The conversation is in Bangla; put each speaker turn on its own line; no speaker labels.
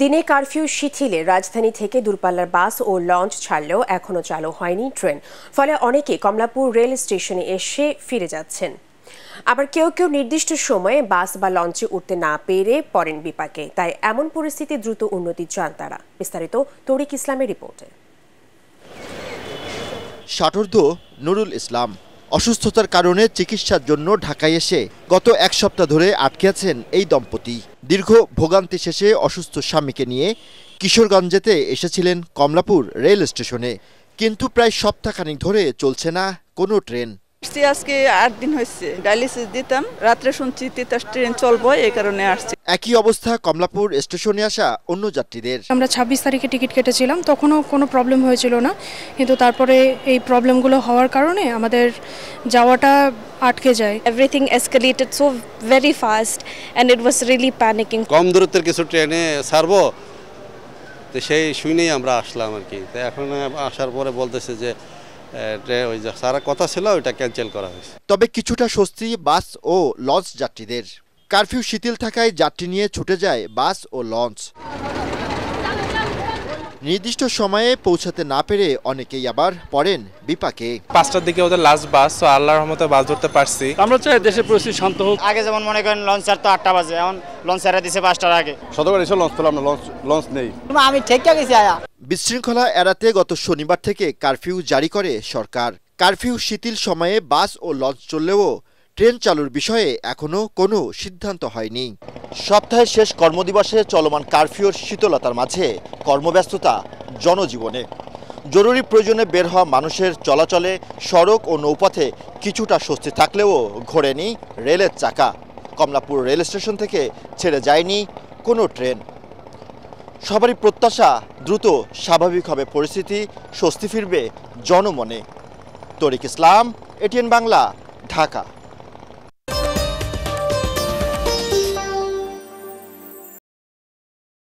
দিনে কারফিউ শিথিলে রাজধানী থেকে দূরপাল্লার বাস ও লঞ্চ ছাড়লেও এখনও চালু হয়নি ট্রেন ফলে অনেকে কমলাপুর রেল স্টেশনে এসে ফিরে যাচ্ছেন আবার কেউ কেউ নির্দিষ্ট সময়ে বাস বা লঞ্চে উঠতে না পেরে পড়েন বিপাকে তাই এমন পরিস্থিতি দ্রুত উন্নতি চান তারা বিস্তারিত তরিক ইসলামের রিপোর্টে
ষাটর্ধ নুরুল ইসলাম অসুস্থতার কারণে চিকিৎসার জন্য ঢাকায় এসে গত এক সপ্তাহ ধরে আটকে আছেন এই দম্পতি দীর্ঘ ভোগান্তি শেষে অসুস্থ স্বামীকে নিয়ে কিশোরগঞ্জেতে এসেছিলেন কমলাপুর রেল স্টেশনে কিন্তু প্রায় সপ্তাহখানিক ধরে চলছে না কোনো ট্রেন আসছি আজকে আট দিন হয়েছে ডায়ালিসিস দিতাম রাত্রে শুনছি তিতাস ট্রেন চলবো এই কারণে আসছি একই অবস্থা কমলাপুর স্টেশনে আসা অন্য যাত্রীদের
আমরা ২৬ তারিখে টিকিট কেটেছিলাম তখনও কোনো প্রবলেম হয়েছিল না কিন্তু তারপরে এই প্রবলেমগুলো হওয়ার কারণে আমাদের যাওয়াটা আটকে যায় everything escalated so very fast and it was really panicking কম
দূরত্বের কিছু ট্রেনে সারবো তো সেই শুনেই আমরা আসলাম আর কি তো এখন আসার পরে বলতেছে যে সারা কথা ছিল ওইটা ক্যান্সেল করা হয়েছে তবে কিছুটা স্বস্তি বাস ও লঞ্চ যাত্রীদের কারফিউ শিথিল থাকায় যাত্রী নিয়ে ছুটে যায় বাস ও লঞ্চ নির্দিষ্ট সময়ে পৌঁছাতে না পেরে অনেকেই আবার পড়েন বিপাকে পাঁচটার দিকে ওদের লাস্ট বাস তো আল্লাহর রহমতে বাস ধরতে পারছি আমরা চাই দেশের পরিস্থিতি শান্ত হোক আগে যেমন মনে করেন লঞ্চার তো আটটা বাজে এখন লঞ্চার দিছে পাঁচটার আগে শতবার এসে লঞ্চ পেলাম লঞ্চ লঞ্চ নেই আমি ঠিক গেছি আয়া বিশৃঙ্খলা এড়াতে গত শনিবার থেকে কারফিউ জারি করে সরকার কারফিউ শিথিল সময়ে বাস ও লঞ্চ চললেও ট্রেন চালুর বিষয়ে এখনও কোনো সিদ্ধান্ত হয়নি সপ্তাহের শেষ কর্মদিবসে চলমান কারফিউর শীতলতার মাঝে কর্মব্যস্ততা জনজীবনে জরুরি প্রয়োজনে বের হওয়া মানুষের চলাচলে সড়ক ও নৌপথে কিছুটা স্বস্তি থাকলেও ঘোরেনি রেলের চাকা কমলাপুর রেল স্টেশন থেকে ছেড়ে যায়নি কোনো ট্রেন সবারই প্রত্যাশা দ্রুত স্বাভাবিক হবে পরিস্থিতি স্বস্তি ফিরবে জনমনে তরিক ইসলাম এটিএন বাংলা ঢাকা